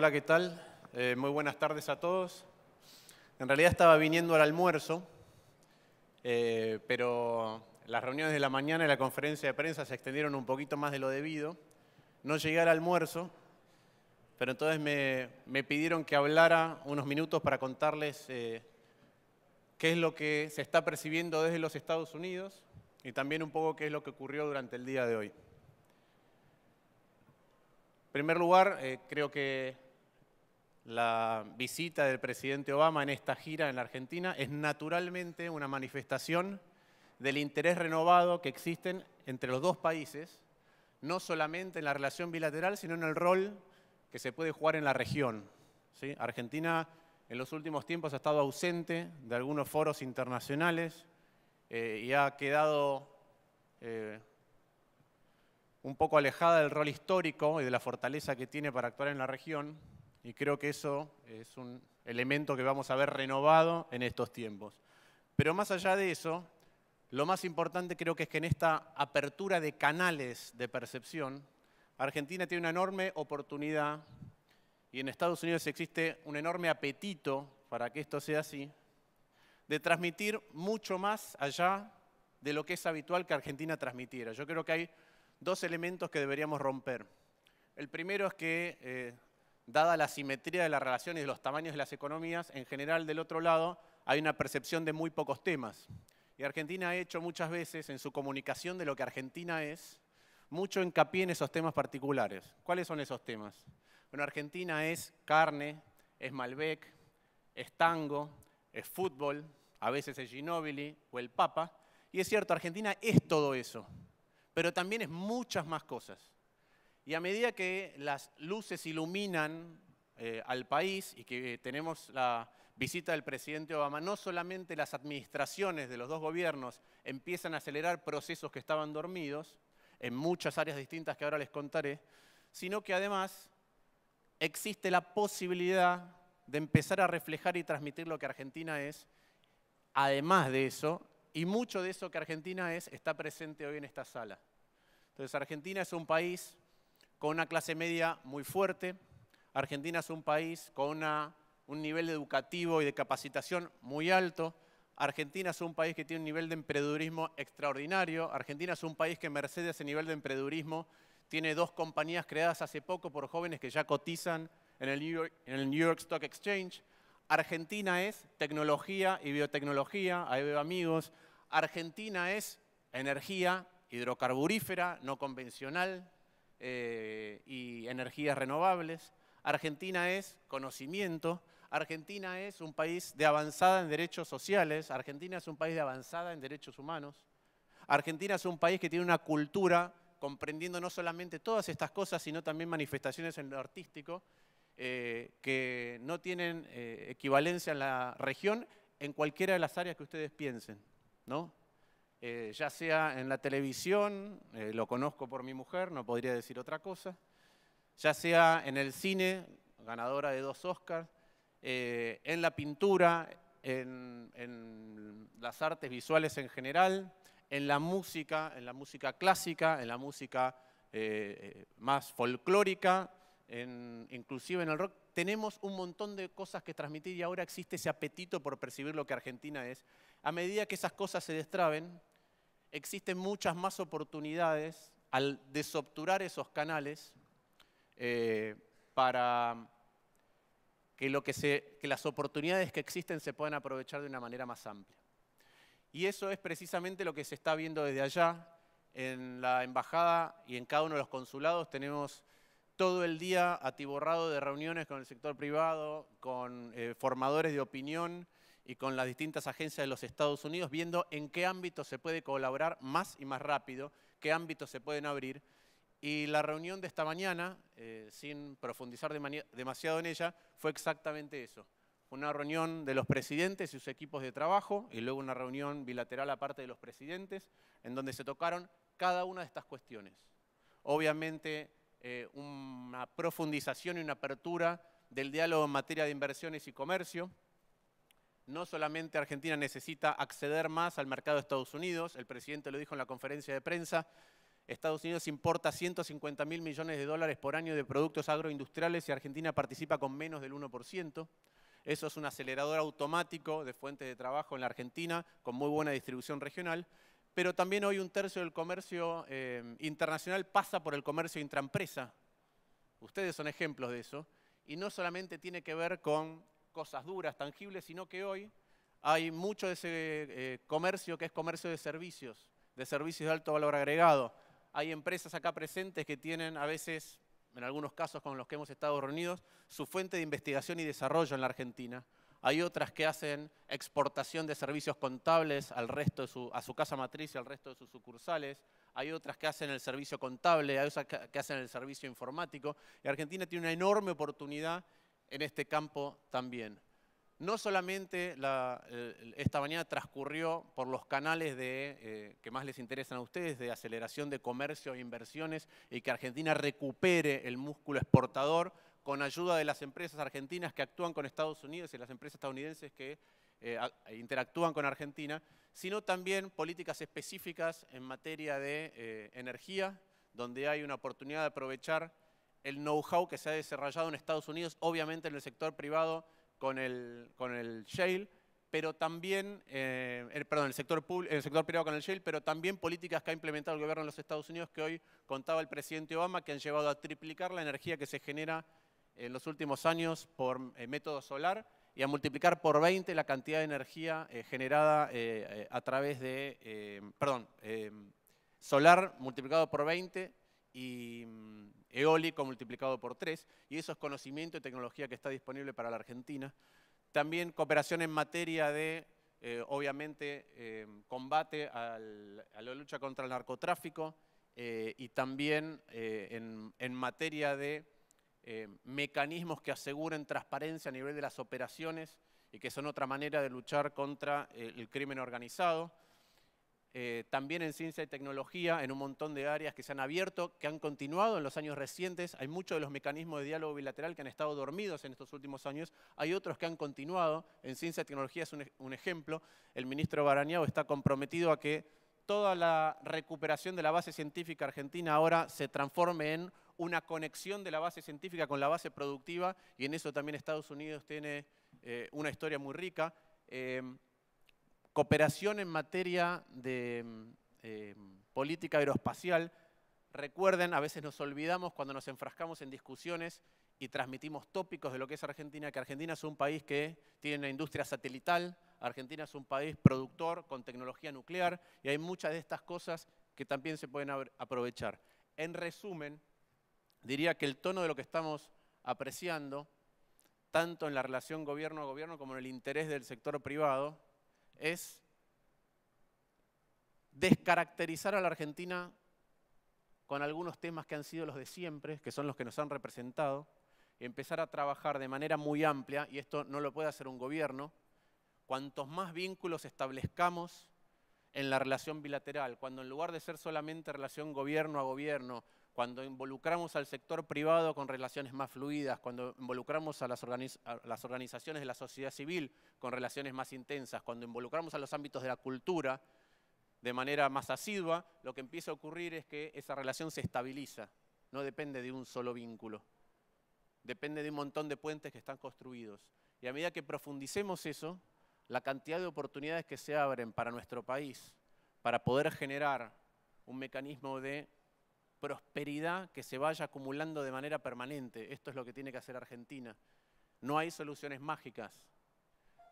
Hola, ¿qué tal? Eh, muy buenas tardes a todos. En realidad estaba viniendo al almuerzo, eh, pero las reuniones de la mañana y la conferencia de prensa se extendieron un poquito más de lo debido. No llegué al almuerzo, pero entonces me, pidieron que hablara unos minutos para contarles eh, qué es lo que se está percibiendo desde los Estados Unidos y también un poco qué es lo que ocurrió durante el día de hoy. En primer lugar, creo que la visita del presidente Obama en esta gira en la Argentina es naturalmente una manifestación del interés renovado que existen entre los dos países, no solamente en la relación bilateral, sino en el rol que se puede jugar en la región. Argentina en los últimos tiempos ha estado ausente de algunos foros internacionales eh, y ha quedado eh, un poco alejada del rol histórico y de la fortaleza que tiene para actuar en la región. Y creo que eso es un elemento que vamos a ver renovado en estos tiempos. Pero más allá de eso, lo más importante creo que es que en esta apertura de canales de percepción, Argentina tiene una enorme oportunidad y en Estados Unidos existe un enorme apetito para que esto sea así, de transmitir mucho más allá de lo que es habitual que Argentina transmitiera. Yo creo que hay dos elementos que deberíamos romper. El primero es que eh, dada la simetría de las relaciones y de los tamaños de las economías, en general del otro lado hay una percepción de muy pocos temas. Y Argentina ha hecho muchas veces en su comunicación de lo que Argentina es, mucho hincapié en esos temas particulares. ¿Cuáles son esos temas? Bueno, Argentina es carne, es Malbec, es tango, es fútbol, a veces es Ginóbili o el Papa. Y es cierto, Argentina es todo eso, pero también es muchas más cosas. Y a medida que las luces iluminan eh, al país y que tenemos la visita del presidente Obama, no solamente las administraciones de los dos gobiernos empiezan a acelerar procesos que estaban dormidos en muchas áreas distintas que ahora les contaré, sino que además existe la posibilidad de empezar a reflejar y transmitir lo que Argentina es, además de eso, y mucho de eso que Argentina es está presente hoy en esta sala. Entonces Argentina es un país con una clase media muy fuerte. Argentina es un país con un nivel educativo y de capacitación muy alto. Argentina es un país que tiene un nivel de emprendedurismo extraordinario. Argentina es un país que merced a ese nivel de emprendedurismo tiene dos compañías creadas hace poco por jóvenes que ya cotizan en el en el New York Stock Exchange. Argentina es tecnología y biotecnología, ahí veo amigos. Argentina es energía hidrocarburífera, no convencional, eh, y energías renovables. Argentina es conocimiento, Argentina es un país de avanzada en derechos sociales, Argentina es un país de avanzada en derechos humanos, Argentina es un país que tiene una cultura comprendiendo no solamente todas estas cosas, sino también manifestaciones en lo artístico eh, que no tienen eh, equivalencia en la región en cualquiera de las áreas que ustedes piensen. ¿no? Eh, ya sea en la televisión, eh, lo conozco por mi mujer, no podría decir otra cosa, ya sea en el cine, ganadora de dos Oscars, eh, en la pintura, en, las artes visuales en general, en la música, en la música clásica, en la música más folclórica, inclusive en el rock, tenemos un montón de cosas que transmitir y ahora existe ese apetito por percibir lo que Argentina es. A medida que esas cosas se destraben, existen muchas más oportunidades al desobturar esos canales eh, para que, las oportunidades que existen se puedan aprovechar de una manera más amplia. Y eso es precisamente lo que se está viendo desde allá. En la embajada y en cada uno de los consulados tenemos todo el día atiborrado de reuniones con el sector privado, con eh, formadores de opinión, y con las distintas agencias de los Estados Unidos, viendo en qué ámbitos se puede colaborar más y más rápido, qué ámbitos se pueden abrir. Y la reunión de esta mañana, eh, sin profundizar demasiado en ella, fue exactamente eso. Una reunión de los presidentes y sus equipos de trabajo, y luego una reunión bilateral aparte de los presidentes, en donde se tocaron cada una de estas cuestiones. Obviamente, eh, una profundización y una apertura del diálogo en materia de inversiones y comercio, no solamente Argentina necesita acceder más al mercado de Estados Unidos, el presidente lo dijo en la conferencia de prensa, Estados Unidos importa 150 mil millones de dólares por año de productos agroindustriales y Argentina participa con menos del 1%. Eso es un acelerador automático de fuentes de trabajo en la Argentina con muy buena distribución regional. Pero también hoy un tercio del comercio eh, internacional pasa por el comercio intraempresa. Ustedes son ejemplos de eso. Y no solamente tiene que ver con cosas duras, tangibles, sino que hoy hay mucho de ese eh, comercio que es comercio de servicios, de servicios de alto valor agregado. Hay empresas acá presentes que tienen a veces, en algunos casos con los que hemos estado reunidos, su fuente de investigación y desarrollo en la Argentina. Hay otras que hacen exportación de servicios contables al resto de a su casa matriz y al resto de sus sucursales. Hay otras que hacen el servicio contable, hay otras que hacen el servicio informático. Y Argentina tiene una enorme oportunidad en este campo también. No solamente eh, esta mañana transcurrió por los canales de, eh, que más les interesan a ustedes, de aceleración de comercio e inversiones y que Argentina recupere el músculo exportador con ayuda de las empresas argentinas que actúan con Estados Unidos y las empresas estadounidenses que eh, interactúan con Argentina, sino también políticas específicas en materia de energía, donde hay una oportunidad de aprovechar el know-how que se ha desarrollado en Estados Unidos, obviamente en el sector privado con el, shale, pero también, eh, perdón, el sector, el sector privado con el shale, pero también políticas que ha implementado el gobierno en los Estados Unidos, que hoy contaba el presidente Obama, que han llevado a triplicar la energía que se genera en los últimos años por eh, método solar y a multiplicar por 20 la cantidad de energía eh, generada a través de, perdón, solar multiplicado por 20 y mm, eólico multiplicado por tres. y eso es conocimiento y tecnología que está disponible para la Argentina. También cooperación en materia de, eh, obviamente, em, combate a la lucha contra el narcotráfico eh, y también eh, en, materia de mecanismos que aseguren transparencia a nivel de las operaciones y que son otra manera de luchar contra el crimen organizado. Eh, también en ciencia y tecnología, en un montón de áreas que se han abierto, que han continuado en los años recientes. Hay muchos de los mecanismos de diálogo bilateral que han estado dormidos en estos últimos años. Hay otros que han continuado. En ciencia y tecnología es un, ejemplo. El ministro Barañao está comprometido a que toda la recuperación de la base científica argentina ahora se transforme en una conexión de la base científica con la base productiva y en eso también Estados Unidos tiene eh, una historia muy rica. Eh, cooperación en materia de eh, política aeroespacial. Recuerden, a veces nos olvidamos cuando nos enfrascamos en discusiones y transmitimos tópicos de lo que es Argentina, que Argentina es un país que tiene una industria satelital, Argentina es un país productor con tecnología nuclear y hay muchas de estas cosas que también se pueden aprovechar. En resumen, diría que el tono de lo que estamos apreciando, tanto en la relación gobierno a gobierno como en el interés del sector privado, es descaracterizar a la Argentina con algunos temas que han sido los de siempre, que son los que nos han representado, empezar a trabajar de manera muy amplia, y esto no lo puede hacer un gobierno, cuantos más vínculos establezcamos en la relación bilateral, cuando en lugar de ser solamente relación gobierno a gobierno, cuando involucramos al sector privado con relaciones más fluidas, cuando involucramos a las, organizaciones de la sociedad civil con relaciones más intensas, cuando involucramos a los ámbitos de la cultura de manera más asidua, lo que empieza a ocurrir es que esa relación se estabiliza, no depende de un solo vínculo, depende de un montón de puentes que están construidos. Y a medida que profundicemos eso, la cantidad de oportunidades que se abren para nuestro país, para poder generar un mecanismo de prosperidad que se vaya acumulando de manera permanente. Esto es lo que tiene que hacer Argentina. No hay soluciones mágicas.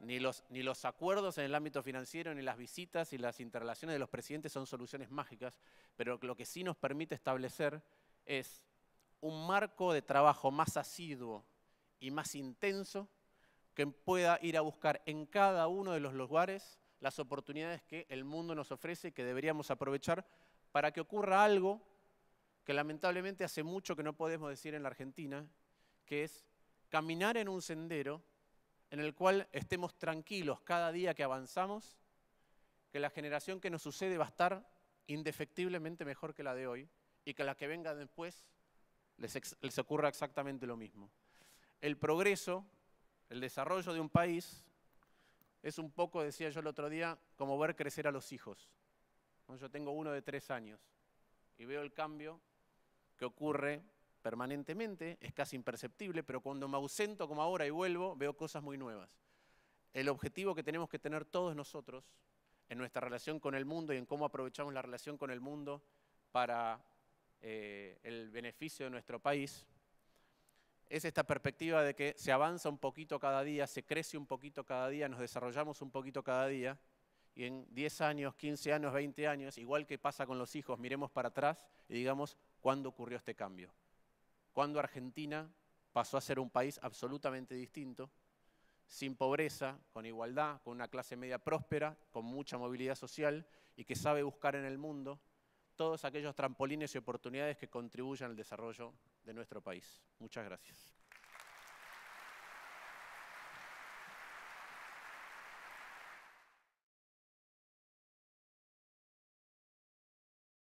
Ni los, ni los acuerdos en el ámbito financiero, ni las visitas y las interrelaciones de los presidentes son soluciones mágicas, pero lo que sí nos permite establecer es un marco de trabajo más asiduo y más intenso que pueda ir a buscar en cada uno de los lugares las oportunidades que el mundo nos ofrece y que deberíamos aprovechar para que ocurra algo que lamentablemente hace mucho que no podemos decir en la Argentina, que es caminar en un sendero en el cual estemos tranquilos cada día que avanzamos, que la generación que nos sucede va a estar indefectiblemente mejor que la de hoy y que la que venga después les, les ocurra exactamente lo mismo. El progreso, el desarrollo de un país es un poco, decía yo el otro día, como ver crecer a los hijos. Yo tengo uno de tres años y veo el cambio que ocurre permanentemente, es casi imperceptible, pero cuando me ausento como ahora y vuelvo, veo cosas muy nuevas. El objetivo que tenemos que tener todos nosotros en nuestra relación con el mundo y en cómo aprovechamos la relación con el mundo para eh, el beneficio de nuestro país, es esta perspectiva de que se avanza un poquito cada día, se crece un poquito cada día, nos desarrollamos un poquito cada día, y en 10 años, 15 años, 20 años, igual que pasa con los hijos, miremos para atrás y digamos, cuándo ocurrió este cambio, cuándo Argentina pasó a ser un país absolutamente distinto, sin pobreza, con igualdad, con una clase media próspera, con mucha movilidad social y que sabe buscar en el mundo todos aquellos trampolines y oportunidades que contribuyan al desarrollo de nuestro país. Muchas gracias.